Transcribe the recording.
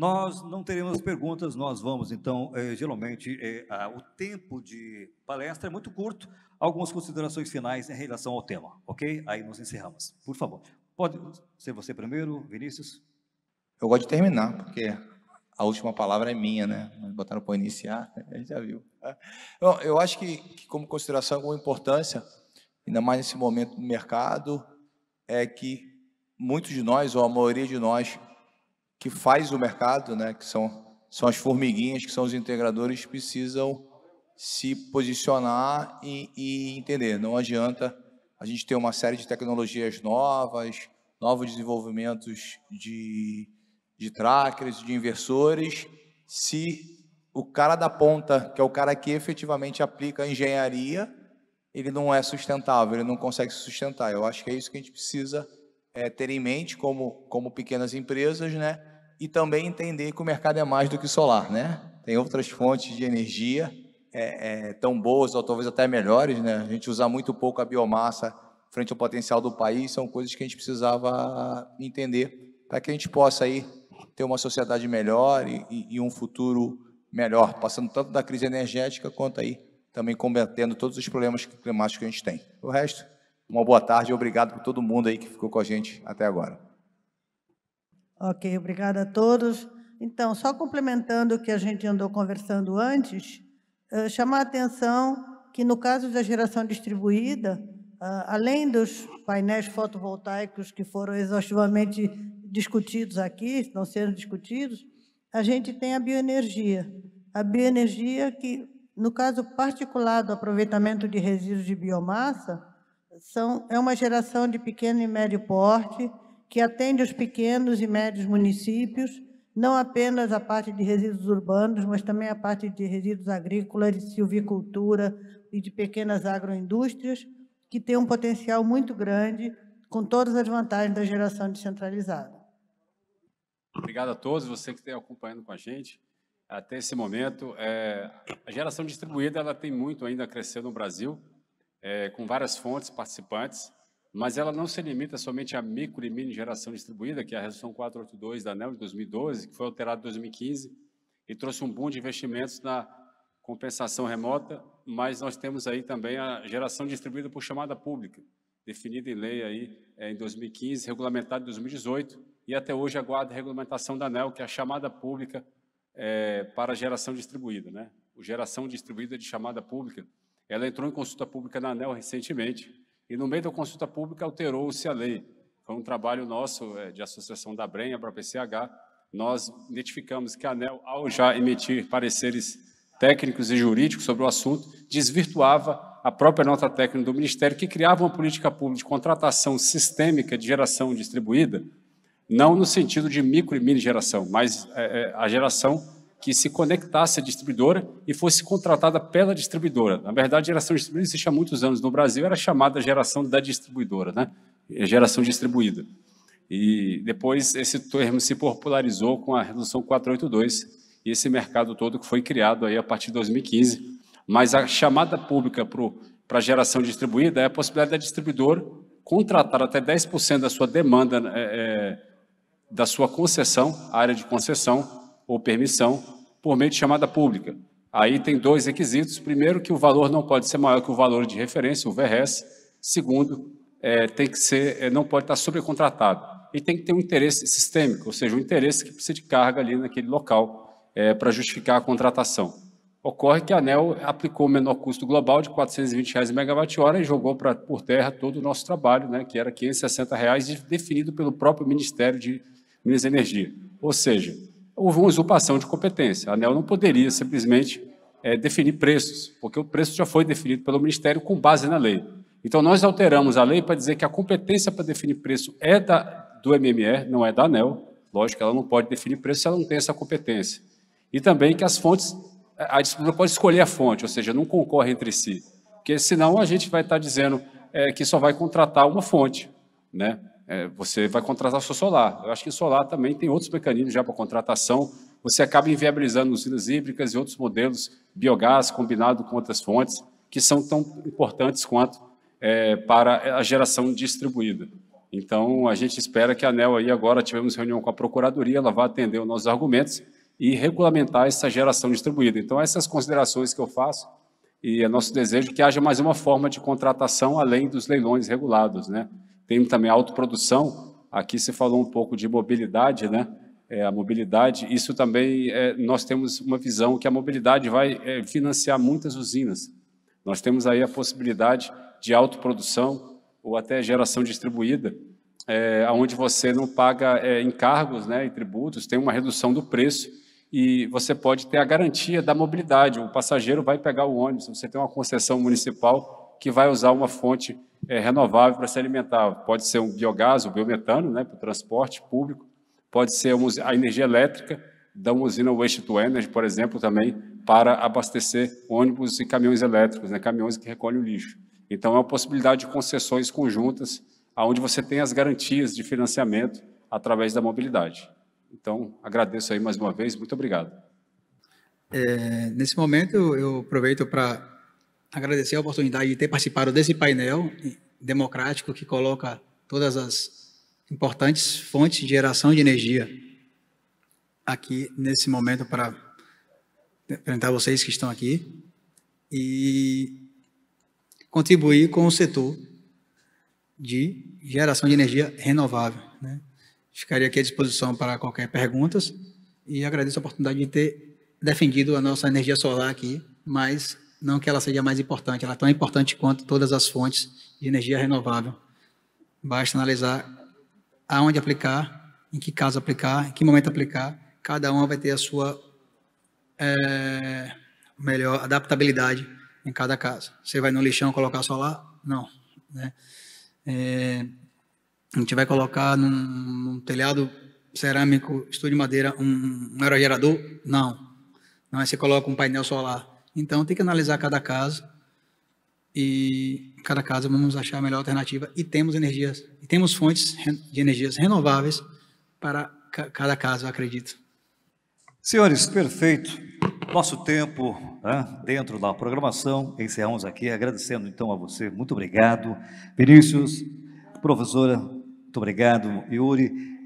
Nós não teremos perguntas, nós vamos, então, é, geralmente, é, a, o tempo de palestra é muito curto, algumas considerações finais em relação ao tema, ok? Aí nós encerramos. Por favor, pode ser você primeiro, Vinícius? Eu gosto de terminar, porque a última palavra é minha, né? botaram para iniciar, a gente já viu. Bom, eu acho que, que como consideração, alguma importância, ainda mais nesse momento do mercado, é que muitos de nós, ou a maioria de nós, que faz o mercado, né, que são, são as formiguinhas, que são os integradores, precisam se posicionar e, e entender. Não adianta a gente ter uma série de tecnologias novas, novos desenvolvimentos de, de trackers, de inversores, se o cara da ponta, que é o cara que efetivamente aplica a engenharia, ele não é sustentável, ele não consegue se sustentar. Eu acho que é isso que a gente precisa é, ter em mente como, como pequenas empresas, né? e também entender que o mercado é mais do que solar, né? Tem outras fontes de energia é, é, tão boas ou talvez até melhores, né? A gente usa muito pouco a biomassa frente ao potencial do país, são coisas que a gente precisava entender para que a gente possa aí ter uma sociedade melhor e, e, e um futuro melhor, passando tanto da crise energética quanto aí também combatendo todos os problemas climáticos que a gente tem. O resto, uma boa tarde e obrigado por todo mundo aí que ficou com a gente até agora. Ok, obrigada a todos. Então, só complementando o que a gente andou conversando antes, eh, chamar a atenção que no caso da geração distribuída, ah, além dos painéis fotovoltaicos que foram exaustivamente discutidos aqui, estão sendo discutidos, a gente tem a bioenergia. A bioenergia que, no caso particular do aproveitamento de resíduos de biomassa, são, é uma geração de pequeno e médio porte, que atende os pequenos e médios municípios, não apenas a parte de resíduos urbanos, mas também a parte de resíduos agrícolas, de silvicultura e de pequenas agroindústrias, que tem um potencial muito grande, com todas as vantagens da geração descentralizada. Obrigado a todos, você que está acompanhando com a gente até esse momento. É, a geração distribuída ela tem muito ainda a crescer no Brasil, é, com várias fontes participantes mas ela não se limita somente à micro e mini geração distribuída, que é a resolução 482 da ANEL de 2012, que foi alterada em 2015 e trouxe um boom de investimentos na compensação remota, mas nós temos aí também a geração distribuída por chamada pública, definida em lei aí é, em 2015, regulamentada em 2018, e até hoje aguarda a regulamentação da ANEL, que é a chamada pública é, para geração distribuída. Né? O geração distribuída de chamada pública, ela entrou em consulta pública na ANEL recentemente, e no meio da consulta pública alterou-se a lei. Foi um trabalho nosso é, de associação da Brenha para a PCH. Nós identificamos que a ANEL, ao já emitir pareceres técnicos e jurídicos sobre o assunto, desvirtuava a própria nota técnica do Ministério, que criava uma política pública de contratação sistêmica de geração distribuída, não no sentido de micro e mini geração, mas é, é a geração que se conectasse à distribuidora e fosse contratada pela distribuidora. Na verdade, geração distribuída existe há muitos anos no Brasil, era chamada geração da distribuidora, né? É, geração distribuída. E depois esse termo se popularizou com a Resolução 482 e esse mercado todo que foi criado aí a partir de 2015. Mas a chamada pública para a geração distribuída é a possibilidade da distribuidora contratar até 10% da sua demanda, é, é, da sua concessão, área de concessão, ou permissão por meio de chamada pública. Aí tem dois requisitos. Primeiro, que o valor não pode ser maior que o valor de referência, o VRS. Segundo, é, tem que ser, é, não pode estar sobrecontratado. E tem que ter um interesse sistêmico, ou seja, um interesse que precisa de carga ali naquele local é, para justificar a contratação. Ocorre que a ANEL aplicou o menor custo global de R$ 420 megawatt-hora e jogou pra, por terra todo o nosso trabalho, né, que era R$ 560,00, reais, definido pelo próprio Ministério de Minas e Energia. Ou seja, houve uma usurpação de competência. A ANEL não poderia simplesmente é, definir preços, porque o preço já foi definido pelo Ministério com base na lei. Então, nós alteramos a lei para dizer que a competência para definir preço é da, do MMR, não é da ANEL. Lógico ela não pode definir preço se ela não tem essa competência. E também que as fontes, a disputa pode escolher a fonte, ou seja, não concorre entre si. Porque senão a gente vai estar dizendo é, que só vai contratar uma fonte. Né? é, você vai contratar só solar. Eu acho que solar também tem outros mecanismos já para contratação. Você acaba inviabilizando usinas híbridas e outros modelos, biogás combinado com outras fontes, que são tão importantes quanto é, para a geração distribuída. Então, a gente espera que a ANEL aí agora, tivemos reunião com a Procuradoria, ela vai atender os nossos argumentos e regulamentar essa geração distribuída. Então, essas considerações que eu faço, e é nosso desejo que haja mais uma forma de contratação além dos leilões regulados, né? Tem também autoprodução, aqui se falou um pouco de mobilidade, né? É, a mobilidade, isso também, é, nós temos uma visão que a mobilidade vai é, financiar muitas usinas. Nós temos aí a possibilidade de autoprodução ou até geração distribuída, é, onde você não paga é, encargos né, e tributos, tem uma redução do preço e você pode ter a garantia da mobilidade. O passageiro vai pegar o ônibus, você tem uma concessão municipal que vai usar uma fonte é, renovável para se alimentar. Pode ser um biogás, ou um biometano, né, para o transporte público, pode ser a energia elétrica da usina Waste to Energy, por exemplo, também para abastecer ônibus e caminhões elétricos, né, caminhões que recolhem o lixo. Então, é uma possibilidade de concessões conjuntas, onde você tem as garantias de financiamento através da mobilidade. Então, agradeço aí mais uma vez, muito obrigado. É, nesse momento, eu aproveito para agradecer a oportunidade de ter participado desse painel democrático que coloca todas as importantes fontes de geração de energia aqui nesse momento para apresentar vocês que estão aqui e contribuir com o setor de geração de energia renovável. Né? Ficaria aqui à disposição para qualquer perguntas e agradeço a oportunidade de ter defendido a nossa energia solar aqui, mas não que ela seja mais importante, ela é tão importante quanto todas as fontes de energia renovável. Basta analisar aonde aplicar, em que caso aplicar, em que momento aplicar. Cada uma vai ter a sua é, melhor adaptabilidade em cada caso. Você vai no lixão colocar solar? Não. Né? É, a gente vai colocar num, num telhado cerâmico, estúdio de madeira, um, um aerogerador? Não. Não, é. você coloca um painel solar. Então tem que analisar cada caso e em cada caso vamos achar a melhor alternativa e temos energias e temos fontes de energias renováveis para cada caso, acredito. Senhores, perfeito. Nosso tempo né, dentro da programação, encerramos aqui agradecendo então a você, muito obrigado. Vinícius, professora, muito obrigado. Yuri,